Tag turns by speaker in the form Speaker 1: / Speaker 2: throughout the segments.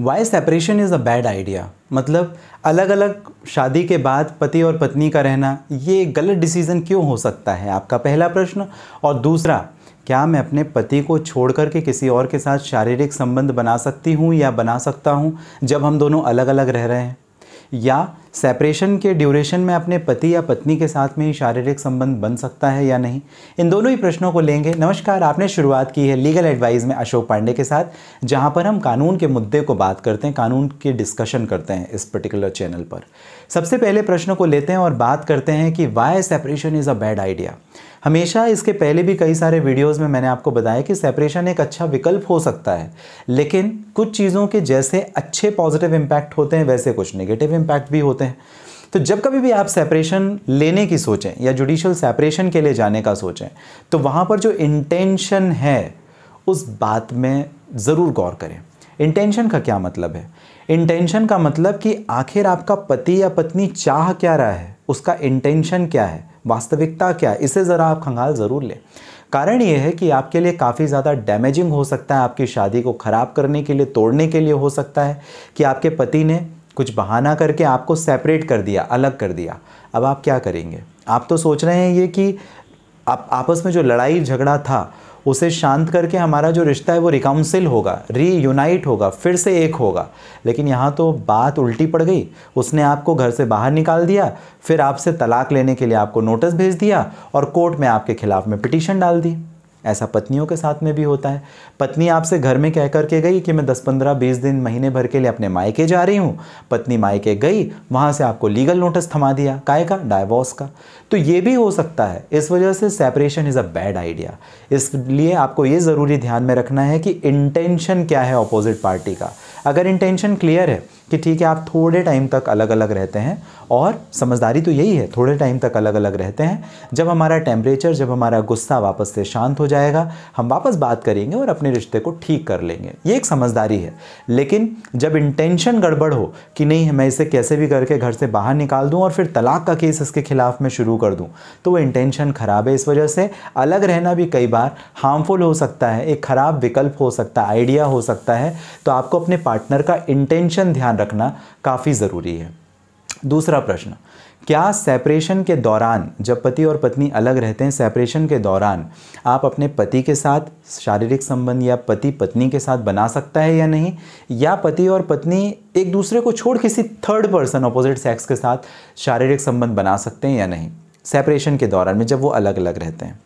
Speaker 1: Y separation is a bad idea मतलब अलग अलग शादी के बाद पति और पत्नी का रहना ये गलत डिसीज़न क्यों हो सकता है आपका पहला प्रश्न और दूसरा क्या मैं अपने पति को छोड़ कर के किसी और के साथ शारीरिक संबंध बना सकती हूँ या बना सकता हूँ जब हम दोनों अलग अलग रह रहे हैं या सेपरेशन के ड्यूरेशन में अपने पति या पत्नी के साथ में ही शारीरिक संबंध बन सकता है या नहीं इन दोनों ही प्रश्नों को लेंगे नमस्कार आपने शुरुआत की है लीगल एडवाइस में अशोक पांडे के साथ जहां पर हम कानून के मुद्दे को बात करते हैं कानून के डिस्कशन करते हैं इस पर्टिकुलर चैनल पर सबसे पहले प्रश्नों को लेते हैं और बात करते हैं कि why separation is a bad idea हमेशा इसके पहले भी कई सारे वीडियोस में मैंने आपको बताया कि सेपरेशन एक अच्छा विकल्प हो सकता है लेकिन कुछ चीज़ों के जैसे अच्छे पॉजिटिव इम्पैक्ट होते हैं वैसे कुछ नेगेटिव इम्पैक्ट भी होते हैं होते हैं तो जब कभी भी आप सेपरेशन लेने की सोचें या जुडिशल सेपरेशन के लिए जाने का सोचें तो वहाँ पर जो इंटेंशन है उस बात में ज़रूर गौर करें इंटेंशन का क्या मतलब है इंटेंशन का मतलब कि आखिर आपका पति या पत्नी चाह क्या रहा है उसका इंटेंशन क्या है वास्तविकता क्या है इसे ज़रा आप खंगाल ज़रूर लें कारण ये है कि आपके लिए काफ़ी ज़्यादा डैमेजिंग हो सकता है आपकी शादी को ख़राब करने के लिए तोड़ने के लिए हो सकता है कि आपके पति ने कुछ बहाना करके आपको सेपरेट कर दिया अलग कर दिया अब आप क्या करेंगे आप तो सोच रहे हैं ये कि आप आपस में जो लड़ाई झगड़ा था उसे शांत करके हमारा जो रिश्ता है वो रिकाउंसिल होगा रीयूनाइट होगा फिर से एक होगा लेकिन यहाँ तो बात उल्टी पड़ गई उसने आपको घर से बाहर निकाल दिया फिर आपसे तलाक लेने के लिए आपको नोटिस भेज दिया और कोर्ट में आपके खिलाफ़ में पिटीशन डाल दी ऐसा पत्नियों के साथ में भी होता है पत्नी आपसे घर में कह करके गई कि मैं दस पंद्रह बीस दिन महीने भर के लिए अपने मायके जा रही हूँ पत्नी मायके गई वहाँ से आपको लीगल नोटिस थमा दिया काय का डाइवोर्स का तो ये भी हो सकता है इस वजह से separation is a bad idea इसलिए आपको ये ज़रूरी ध्यान में रखना है कि इंटेंशन क्या है अपोजिट पार्टी का अगर इंटेंशन क्लियर है कि ठीक है आप थोड़े टाइम तक अलग अलग रहते हैं और समझदारी तो यही है थोड़े टाइम तक अलग अलग रहते हैं जब हमारा टेम्परेचर जब हमारा गुस्सा वापस से शांत हो जाएगा हम वापस बात करेंगे और अपने रिश्ते को ठीक कर लेंगे ये एक समझदारी है लेकिन जब इंटेंशन गड़बड़ हो कि नहीं मैं इसे कैसे भी करके घर से बाहर निकाल दूँ और फिर तलाक का केस इसके खिलाफ मैं शुरू कर दूँ तो वो इंटेंशन ख़राब है इस वजह से अलग रहना भी कई बार हार्मफुल हो सकता है एक ख़राब विकल्प हो सकता है आइडिया हो सकता है तो आपको अपने पार्टनर पार्टनर का इंटेंशन ध्यान रखना काफ़ी ज़रूरी है दूसरा प्रश्न क्या सेपरेशन के दौरान जब पति और पत्नी अलग रहते हैं सेपरेशन के दौरान आप अपने पति के साथ शारीरिक संबंध या पति पत्नी के साथ बना सकता है या नहीं या पति और पत्नी एक दूसरे को छोड़ किसी थर्ड पर्सन अपोजिट सेक्स के साथ शारीरिक संबंध बना सकते हैं या नहीं सेपरेशन के दौरान में जब वो अलग अलग रहते हैं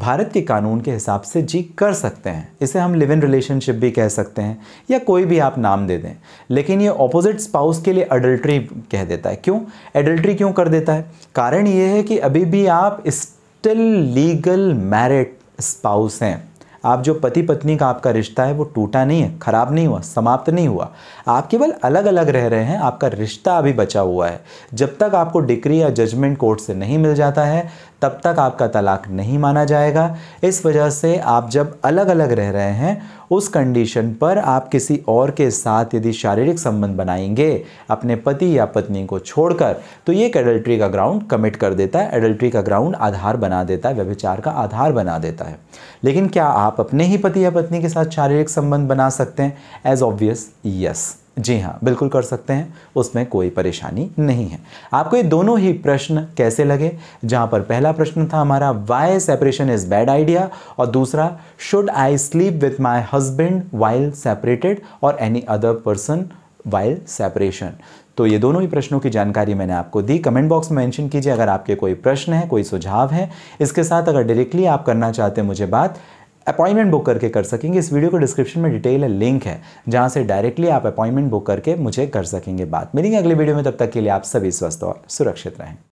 Speaker 1: भारत के कानून के हिसाब से जी कर सकते हैं इसे हम लिव इन रिलेशनशिप भी कह सकते हैं या कोई भी आप नाम दे दें लेकिन ये ऑपोजिट स्पाउस के लिए अडल्ट्री कह देता है क्यों एडल्ट्री क्यों कर देता है कारण ये है कि अभी भी आप स्टिल लीगल मैरिड स्पाउस हैं आप जो पति पत्नी का आपका रिश्ता है वो टूटा नहीं है ख़राब नहीं हुआ समाप्त नहीं हुआ आप केवल अलग अलग रह रहे हैं आपका रिश्ता अभी बचा हुआ है जब तक आपको डिग्री या जजमेंट कोर्ट से नहीं मिल जाता है तब तक आपका तलाक नहीं माना जाएगा इस वजह से आप जब अलग अलग रह रहे हैं उस कंडीशन पर आप किसी और के साथ यदि शारीरिक संबंध बनाएंगे अपने पति या पत्नी को छोड़कर तो ये एक एडल्ट्री का ग्राउंड कमिट कर देता है एडल्ट्री का ग्राउंड आधार बना देता है व्यभिचार का आधार बना देता है लेकिन क्या आप अपने ही पति या पत्नी के साथ शारीरिक संबंध बना सकते हैं एज ऑब्वियस यस जी हाँ बिल्कुल कर सकते हैं उसमें कोई परेशानी नहीं है आपको ये दोनों ही प्रश्न कैसे लगे जहाँ पर पहला प्रश्न था हमारा why separation is bad idea और दूसरा should I sleep with my husband while separated और any other person while separation तो ये दोनों ही प्रश्नों की जानकारी मैंने आपको दी कमेंट बॉक्स में मेंशन कीजिए अगर आपके कोई प्रश्न है कोई सुझाव है इसके साथ अगर डायरेक्टली आप करना चाहते हैं मुझे बात अपॉइंटमेंट बुक करके कर सकेंगे इस वीडियो को डिस्क्रिप्शन में डिटेल है लिंक है जहाँ से डायरेक्टली आप अपॉइंटमेंट बुक करके मुझे कर सकेंगे बात मिलेंगे अगले वीडियो में तब तक के लिए आप सभी स्वस्थ और सुरक्षित रहें